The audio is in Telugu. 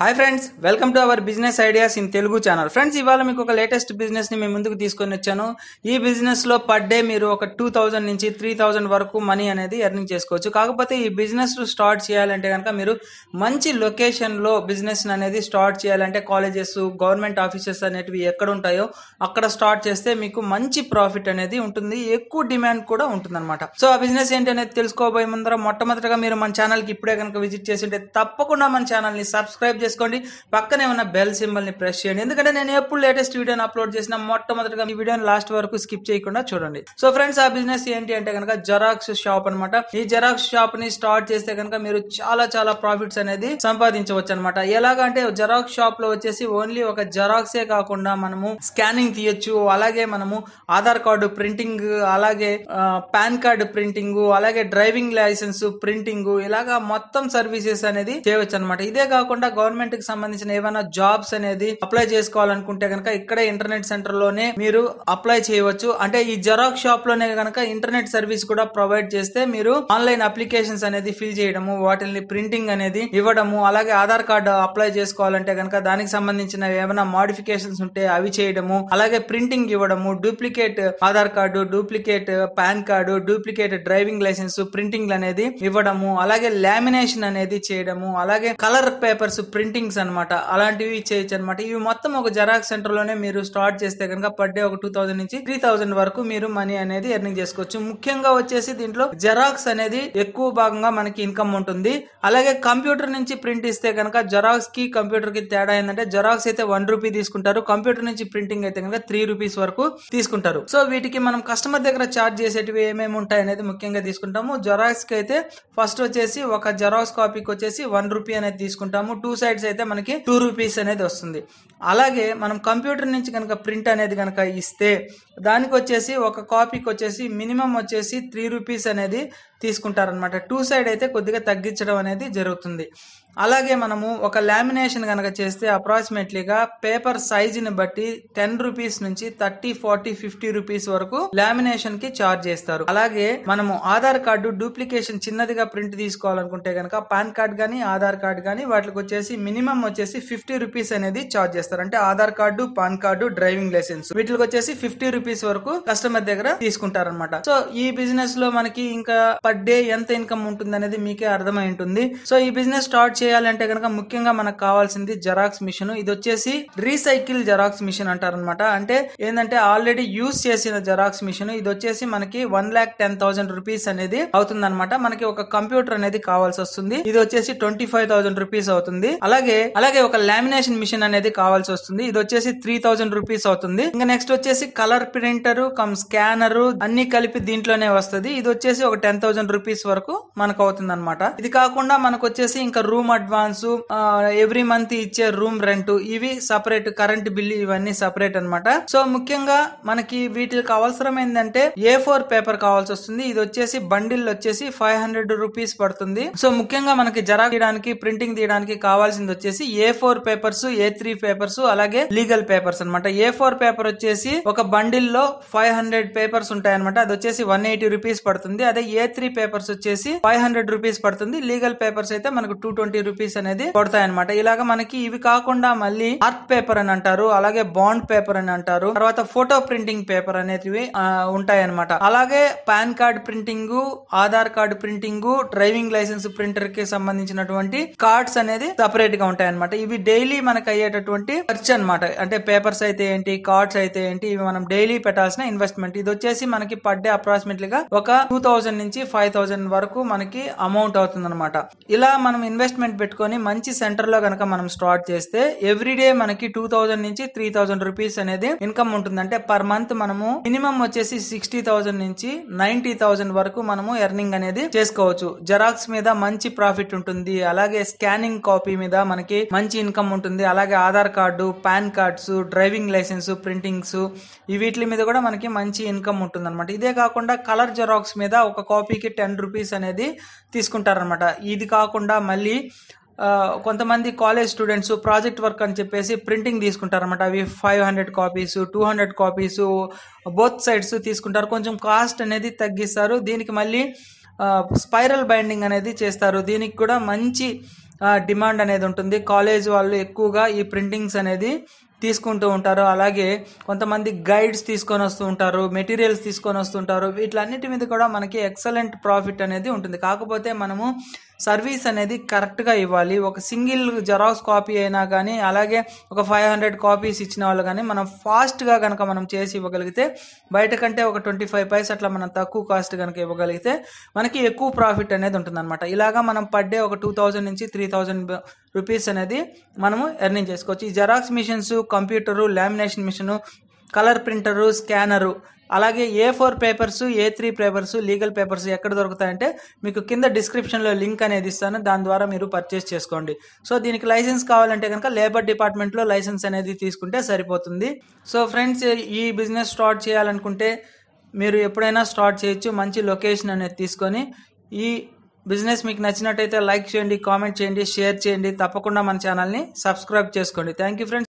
hi friends welcome to our business ideas in Telugu channel friends ఇవాళ మీకు ఒక లేటెస్ట్ బిజినెస్ని మేము ముందుకు తీసుకొని వచ్చాను ఈ బిజినెస్లో పర్ డే మీరు ఒక టూ థౌజండ్ నుంచి త్రీ థౌజండ్ వరకు మనీ అనేది ఎర్నింగ్ చేసుకోవచ్చు కాకపోతే ఈ బిజినెస్ స్టార్ట్ చేయాలంటే కనుక మీరు మంచి లొకేషన్లో బిజినెస్ అనేది స్టార్ట్ చేయాలంటే కాలేజెస్ గవర్నమెంట్ ఆఫీసెస్ అనేటివి ఎక్కడ ఉంటాయో అక్కడ స్టార్ట్ చేస్తే మీకు మంచి ప్రాఫిట్ అనేది ఉంటుంది ఎక్కువ డిమాండ్ కూడా ఉంటుందన్నమాట సో ఆ బిజినెస్ ఏంటి అనేది తెలుసుకోబోయే ముందర మొట్టమొదటిగా మీరు మన ఛానల్కి ఇప్పుడే కనుక విజిట్ చేసి ఉంటే తప్పకుండా మన ఛానల్ని సబ్స్క్రైబ్ చేసుకోండి పక్కనే ఉన్న బెల్ సింబల్ని ప్రెస్ చేయండి ఎందుకంటే నేను ఎప్పుడు లేటెస్ట్ వీడియోని అప్లోడ్ చేసిన మొట్టమొదటిగా ఈ వీడియోని లాస్ట్ వరకు స్కిప్ చేయకుండా చూడండి సో ఫ్రెండ్స్ ఆ బిజినెస్ ఏంటి అంటే కనుక జెరాక్స్ షాప్ అనమాట ఈ జెరాక్స్ షాప్ ని స్టార్ట్ చేస్తే కనుక మీరు చాలా చాలా ప్రాఫిట్స్ అనేది సంపాదించవచ్చు అనమాట ఎలాగంటే జెరాక్స్ షాప్ లో వచ్చేసి ఓన్లీ ఒక జెరాక్సే కాకుండా మనము స్కానింగ్ తీయొచ్చు అలాగే మనము ఆధార్ కార్డు ప్రింటింగ్ అలాగే పాన్ కార్డు ప్రింటింగ్ అలాగే డ్రైవింగ్ లైసెన్స్ ప్రింటింగ్ ఇలాగా మొత్తం సర్వీసెస్ అనేది చేయవచ్చు అనమాట ఇదే కాకుండా గవర్నమెంట్ గవర్నమెంట్ కి సంబంధించిన ఏమైనా జాబ్స్ అనేది అప్లై చేసుకోవాలనుకుంటే కనుక ఇక్కడే ఇంటర్నెట్ సెంటర్ లోనే మీరు అప్లై చేయవచ్చు అంటే ఈ జెరాక్స్ షాప్ లోనే కనుక ఇంటర్నెట్ సర్వీస్ కూడా ప్రొవైడ్ చేస్తే మీరు ఆన్లైన్ అప్లికేషన్స్ అనేది ఫిల్ చేయడము వాటిని ప్రింటింగ్ అనేది ఇవ్వడము అలాగే ఆధార్ కార్డు అప్లై చేసుకోవాలంటే కనుక దానికి సంబంధించిన ఏమైనా మాడిఫికేషన్స్ ఉంటే అవి చేయడము అలాగే ప్రింటింగ్ ఇవ్వడము duplicate Aadhaar card duplicate PAN card duplicate driving licence printing అనేది ఇవ్వడము అలాగే లామినేషన్ అనేది చేయడము అలాగే కలర్ పేపర్స్ ప్రింట్ ప్రింటింగ్స్ అనమాట అలాంటివి చేయొచ్చు అనమాట ఇవి మొత్తం ఒక జెరాక్స్ సెంటర్ లోనే మీరు స్టార్ట్ చేస్తే కనుక పర్ డే ఒక టూ థౌసండ్ నుంచి త్రీ థౌసండ్ వరకు మీరు మనీ అనేది ఎర్నింగ్ చేసుకోవచ్చు ముఖ్యంగా వచ్చేసి దీంట్లో జెరాక్స్ అనేది ఎక్కువ భాగంగా మనకి ఇన్కమ్ ఉంటుంది అలాగే కంప్యూటర్ నుంచి ప్రింట్ ఇస్తే కనుక జెరాక్స్ కి కంప్యూటర్ కి తేడా ఏంటంటే జెరాక్స్ అయితే వన్ రూపీ తీసుకుంటారు కంప్యూటర్ నుంచి ప్రింటింగ్ అయితే కనుక త్రీ రూపీస్ వరకు తీసుకుంటారు సో వీటికి మనం కస్టమర్ దగ్గర చార్జ్ చేసేటివి ఏమేమి ఉంటాయి అనేది ముఖ్యంగా తీసుకుంటాము జెరాక్స్ కి అయితే ఫస్ట్ వచ్చేసి ఒక జెరాక్స్ కాపీకి వచ్చేసి వన్ రూపీ అనేది తీసుకుంటాము టూ సైడ్ ప్యాడ్స్ అయితే మనకి టూ రూపీస్ అనేది వస్తుంది అలాగే మనం కంప్యూటర్ నుంచి కనుక ప్రింట్ అనేది కనుక ఇస్తే దానికి వచ్చేసి ఒక కాపీకి వచ్చేసి మినిమం వచ్చేసి త్రీ రూపీస్ అనేది తీసుకుంటారనమాట టూ సైడ్ అయితే కొద్దిగా తగ్గించడం అనేది జరుగుతుంది అలాగే మనము ఒక లామినేషన్ కనుక చేస్తే అప్రాక్సిమేట్లీగా పేపర్ సైజుని బట్టి టెన్ రూపీస్ నుంచి థర్టీ ఫార్టీ ఫిఫ్టీ రూపీస్ వరకు లామినేషన్ కి చార్జ్ చేస్తారు అలాగే మనము ఆధార్ కార్డు డూప్లికేషన్ చిన్నదిగా ప్రింట్ తీసుకోవాలనుకుంటే కనుక పాన్ కార్డ్ కానీ ఆధార్ కార్డు కానీ వాటికి వచ్చేసి మినిమం వచ్చేసి ఫిఫ్టీ రూపీస్ అనేది చార్జ్ చేస్తారు అంటే Aadhaar card PAN card driving licence వీటికి వచ్చేసి ఫిఫ్టీ రూపీస్ వరకు కస్టమర్ దగ్గర తీసుకుంటారనమాట సో ఈ బిజినెస్ లో మనకి ఇంకా పర్ డే ఎంత ఇన్కమ్ ఉంటుంది అనేది మీకే అర్థమై ఉంటుంది సో ఈ బిజినెస్ స్టార్ట్ చేయాలంటే కనుక ముఖ్యంగా మనకు కావాల్సింది జెరాక్స్ మిషన్ ఇది వచ్చేసి రీసైకిల్ జెరాక్స్ మిషన్ అంటారనమాట అంటే ఏంటంటే ఆల్రెడీ యూజ్ చేసిన జెరాక్స్ మిషన్ ఇది వచ్చేసి మనకి one lakh ten thousand rupees అనేది అవుతుంది అనమాట మనకి ఒక కంప్యూటర్ అనేది కావాల్సి వస్తుంది ఇది వచ్చేసి ట్వంటీ ఫైవ్ థౌసండ్ రూపీస్ అవుతుంది అలాగే అలాగే ఒక లామినేషన్ మిషన్ అనేది కావాల్సి వస్తుంది ఇది వచ్చేసి త్రీ థౌసండ్ రూపీస్ అవుతుంది ఇంకా నెక్స్ట్ వచ్చేసి కలర్ ప్రింటర్ కమ్ స్కానర్ అన్ని కలిపి దీంట్లోనే వస్తుంది ఇది వచ్చేసి ఒక టెన్ థౌసండ్ థౌజండ్ రూపీస్ వరకు మనకు అవుతుంది అనమాట ఇది కాకుండా మనకు వచ్చేసి ఇంకా రూమ్ అడ్వాన్స్ ఎవ్రీ మంత్ ఇచ్చే రూమ్ రెంట్ ఇవి సపరేట్ కరెంట్ బిల్ ఇవన్నీ సపరేట్ అనమాట సో ముఖ్యంగా మనకి వీటికి అవసరం ఏంటంటే ఏ ఫోర్ పేపర్ కావాల్సి వస్తుంది ఇది వచ్చేసి బండిల్ వచ్చేసి ఫైవ్ హండ్రెడ్ రూపీస్ పడుతుంది సో ముఖ్యంగా మనకి జరా తీయడానికి ప్రింటింగ్ తీయడానికి కావాల్సింది వచ్చేసి A four papers A three papers అలాగే లీగల్ పేపర్స్ అనమాట ఏ ఫోర్ పేపర్ వచ్చేసి ఒక బండిల్ లో ఫైవ్ హండ్రెడ్ పేపర్స్ ఉంటాయి అనమాట అది వచ్చేసి వన్ ఎయిటీ రూపీస్ పడుతుంది అదే ఏ త్రీ ఆర్డినరీ పేపర్స్ వచ్చేసి ఫైవ్ హండ్రెడ్ రూపీస్ పడుతుంది లీగల్ పేపర్స్ అయితే మనకు టూ ట్వంటీ రూపీస్ అనేది అనమాట ఇలాగ మనకి ఇవి కాకుండా మళ్ళీ ఆర్ట్ పేపర్ అని అంటారు అలాగే బాండ్ పేపర్ అని అంటారు తర్వాత ఫోటో ప్రింటింగ్ పేపర్ అనేటివి అనమాట అలాగే PAN card printing Aadhaar card printing driving licence printer కి సంబంధించినటువంటి కార్డ్స్ అనేది సపరేట్ గా ఉంటాయి అనమాట ఇవి డైలీ మనకు అయ్యేటటువంటి ఖర్చు అనమాట అంటే పేపర్స్ అయితే ఏంటి కార్డ్స్ అయితే ఏంటి ఇవి మనం డైలీ పెట్టాల్సిన ఇన్వెస్ట్మెంట్ ఇది వచ్చేసి మనకి పర్ డే గా ఒక టూ థౌసండ్ నుంచి ఫైవ్ ఫైవ్ థౌజండ్ వరకు మనకి అమౌంట్ అవుతుందన్నమాట ఇలా మనం ఇన్వెస్ట్మెంట్ పెట్టుకొని మంచి సెంటర్ లో కనుక మనం స్టార్ట్ చేస్తే ఎవ్రీడే మనకి టూ థౌజండ్ నుంచి త్రీ థౌజండ్ రూపీస్ అనేది ఇన్కమ్ ఉంటుంది అంటే పర్ మంత్ మనము మినిమం వచ్చేసి సిక్స్టీ థౌజండ్ నుంచి నైన్టీ థౌజండ్ వరకు మనము ఎర్నింగ్ అనేది చేసుకోవచ్చు జెరాక్స్ మీద మంచి ప్రాఫిట్ ఉంటుంది అలాగే స్కానింగ్ కాపీ మీద మనకి మంచి ఇన్కమ్ ఉంటుంది అలాగే Aadhaar card PAN cards driving licence printings వీటి మీద కూడా మనకి మంచి ఇన్కమ్ ఉంటుంది అనమాట ఇదే కాకుండా కలర్ జెరాక్స్ మీద ఒక కాపీకి నుంచి టెన్ రూపీస్ అనేది తీసుకుంటారనమాట ఇది కాకుండా మళ్ళీ కొంతమంది కాలేజ్ స్టూడెంట్స్ ప్రాజెక్ట్ వర్క్ అని చెప్పేసి ప్రింటింగ్ అనమాట అవి five hundred copies two hundred copies both sides తీసుకుంటారు కొంచెం కాస్ట్ అనేది తగ్గిస్తారు దీనికి మళ్ళీ స్పైరల్ బైండింగ్ అనేది చేస్తారు దీనికి కూడా మంచి డిమాండ్ అనేది ఉంటుంది కాలేజ్ వాళ్ళు ఎక్కువగా ఈ ప్రింటింగ్స్ అనేది తీసుకుంటూ ఉంటారు అలాగే కొంతమంది గైడ్స్ తీసుకొని వస్తూ ఉంటారు మెటీరియల్స్ తీసుకొని వస్తుంటారు అన్నిటి మీద కూడా మనకి ఎక్సలెంట్ ప్రాఫిట్ అనేది ఉంటుంది కాకపోతే మనము సర్వీస్ అనేది కరెక్ట్గా ఇవ్వాలి ఒక సింగిల్ జెరాక్స్ కాపీ అయినా కానీ అలాగే ఒక ఫైవ్ హండ్రెడ్ కాపీస్ ఇచ్చిన వాళ్ళు కానీ మనం ఫాస్ట్గా కనుక మనం చేసి ఇవ్వగలిగితే బయట కంటే ఒక ట్వంటీ ఫైవ్ పైస్ అట్లా మనం తక్కువ కాస్ట్ కనుక ఇవ్వగలిగితే మనకి ఎక్కువ ప్రాఫిట్ అనేది ఉంటుందన్నమాట ఇలాగా మనం పర్ డే ఒక టూ థౌజండ్ నుంచి త్రీ థౌజండ్ రూపీస్ అనేది మనము ఎర్నింగ్ చేసుకోవచ్చు ఈ xerox machines computer lamination machine colour printer scanner అలాగే A four papers A three papers legal papers ఎక్కడ దొరుకుతాయంటే మీకు కింద డిస్క్రిప్షన్లో లింక్ అనేది ఇస్తాను దాని ద్వారా మీరు పర్చేస్ చేసుకోండి సో దీనికి లైసెన్స్ కావాలంటే కనుక లేబర్ డిపార్ట్మెంట్లో లైసెన్స్ అనేది తీసుకుంటే సరిపోతుంది సో ఫ్రెండ్స్ ఈ బిజినెస్ స్టార్ట్ చేయాలనుకుంటే మీరు ఎప్పుడైనా స్టార్ట్ చేయొచ్చు మంచి లొకేషన్ అనేది తీసుకొని ఈ బిజినెస్ మీకు నచ్చినట్టయితే లైక్ చేయండి కామెంట్ చేయండి షేర్ చేయండి తప్పకుండా మన ఛానల్ని సబ్స్క్రైబ్ చేసుకోండి థ్యాంక్ యూ ఫ్రెండ్స్